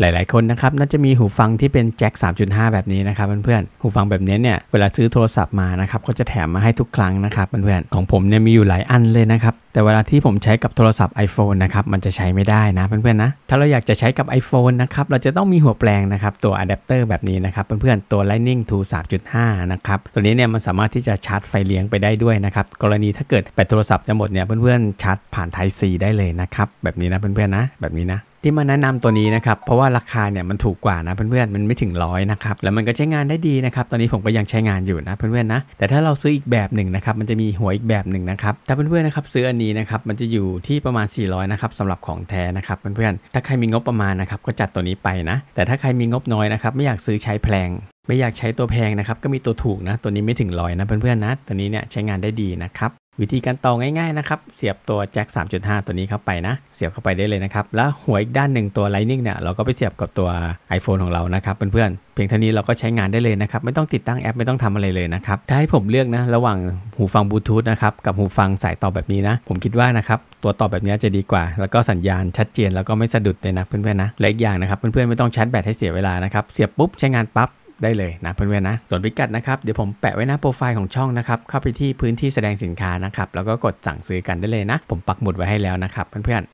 หลายๆคนนะครับน่าจะมีหูฟังที่เป็นแจ็ค 3.5 แบบนี้นะครับเพื่อน ๆ หูฟังแบบนี้เนี่ยเวลาซื้อโทรศัพท์มานะครับก็จะแถมมาให้ทุกครั้งนะครับเพื่อน ๆ ของผมเนี่ยมีอยู่หลายอันเลยนะครับแต่เวลาที่ผมใช้กับโทรศัพท์ iPhone นะครับมันจะใช้ไม่ได้นะ เพื่อน ๆ นะ ถ้าเราอยากจะใช้กับ iPhone นะครับเราจะต้องมีหัวแปลงนะครับตัวอะแดปเตอร์แบบนี้นะครับเพื่อน ๆ ตัว Lightning to 3.5 นะครับ ตัวนี้เนี่ยมันสามารถที่จะชาร์จไฟเลี้ยงไปได้ด้วยนะครับกรณีถ้าเกิดแบตโทรศัพท์จะหมดเนี่ยเพื่อน ๆ ชาร์จผ่านไท p e ได้เลยนะครับแบบนี้นะเพื่อนๆนะแบบนี้นะที่มาแนะนำตัวนี้นะครับเพราะว่าราคาเนี่ยมันถูกกว่านะเพื่อนๆมันไม่ถึงร้อยนะครับแล้วมันก็ใช้งานได้ดีนะครับตอนนี้ผมก็ยังใช้งานอยู่นะเพื่อนๆนะแต่ถ้าเราซื้ออีกแบบหนึ่งนะครับมันจะมีหัวอีกแบบหนึ่งนะครับถ้าเพื่อนๆนะครับซื้ออันนี้นะครับมันจะอยู่ที่ประมาณ 400นะครับสำหรับของแท้นะครับเพื่อนๆถ้าใครมีงบประมาณนะครับก็จัดตัวนี้ไปนะแต่ถ้าใครมีงบน้อยนะครับไม่อยากซื้อใช้แพลงไม่อยากใช้ตัวแพงนะครับก็มีตัวถูกนะตัวนี้ไม่ถึงร้อยนะเพื่อนๆนะตัวนี้เนี่ยใช้งานได้ดีนะครับวิธีการต่อง่ายๆนะครับเสียบตัวแจ็ค 3.5 ตัวนี้เข้าไปนะ เสียบเข้าไปได้เลยนะครับแล้วหัวอีกด้านหนึ่งตัว Lightning เนี่ยเราก็ไปเสียบกับตัว iPhone ของเรานะครับเพื่อนๆเพียงเท่านี้เราก็ใช้งานได้เลยนะครับไม่ต้องติดตั้งแอปไม่ต้องทำอะไรเลยนะครับถ้าให้ผมเลือกนะระหว่างหูฟังบลูทูธนะครับกับหูฟังสายต่อแบบนี้นะ ผมคิดว่านะครับตัวต่อแบบนี้จะดีกว่า แล้วก็สัญญาณชัดเจนแล้วก็ไม่สะดุดเลยนะเพื่อนๆนะและอีกอย่างนะครับเพื่อนๆไม่ต้องชาร์จแบตให้เสียเวลานะครับเสียบปุ๊บใช้งานปั๊บได้เลยนะเพื่อนๆนะส่วนพิกัดนะครับ เดี๋ยวผมแปะไว้หน้าโปรไฟล์ของช่องนะครับ เข้าไปที่พื้นที่แสดงสินค้านะครับ แล้วก็กดสั่งซื้อกันได้เลยนะ ผมปักหมุดไว้ให้แล้วนะครับเพื่อนน